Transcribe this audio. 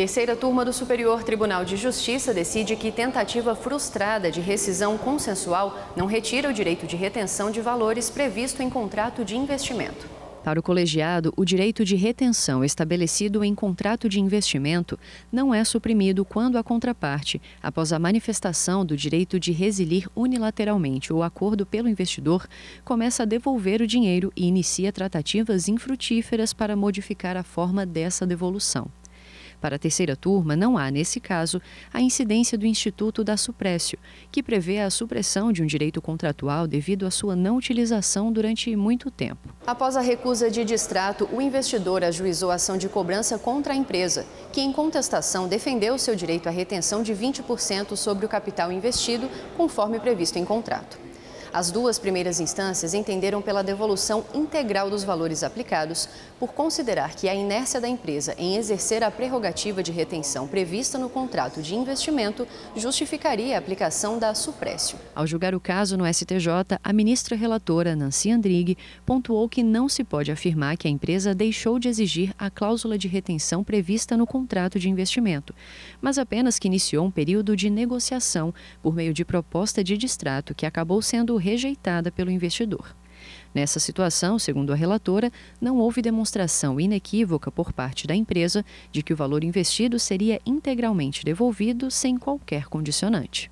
Terceira turma do Superior Tribunal de Justiça decide que tentativa frustrada de rescisão consensual não retira o direito de retenção de valores previsto em contrato de investimento. Para o colegiado, o direito de retenção estabelecido em contrato de investimento não é suprimido quando a contraparte, após a manifestação do direito de resilir unilateralmente o acordo pelo investidor, começa a devolver o dinheiro e inicia tratativas infrutíferas para modificar a forma dessa devolução. Para a terceira turma, não há, nesse caso, a incidência do Instituto da Suprécio, que prevê a supressão de um direito contratual devido à sua não utilização durante muito tempo. Após a recusa de distrato, o investidor ajuizou ação de cobrança contra a empresa, que, em contestação, defendeu seu direito à retenção de 20% sobre o capital investido, conforme previsto em contrato. As duas primeiras instâncias entenderam pela devolução integral dos valores aplicados, por considerar que a inércia da empresa em exercer a prerrogativa de retenção prevista no contrato de investimento justificaria a aplicação da suprécio. Ao julgar o caso no STJ, a ministra relatora Nancy Andrighi pontuou que não se pode afirmar que a empresa deixou de exigir a cláusula de retenção prevista no contrato de investimento, mas apenas que iniciou um período de negociação por meio de proposta de distrato que acabou sendo rejeitada pelo investidor. Nessa situação, segundo a relatora, não houve demonstração inequívoca por parte da empresa de que o valor investido seria integralmente devolvido sem qualquer condicionante.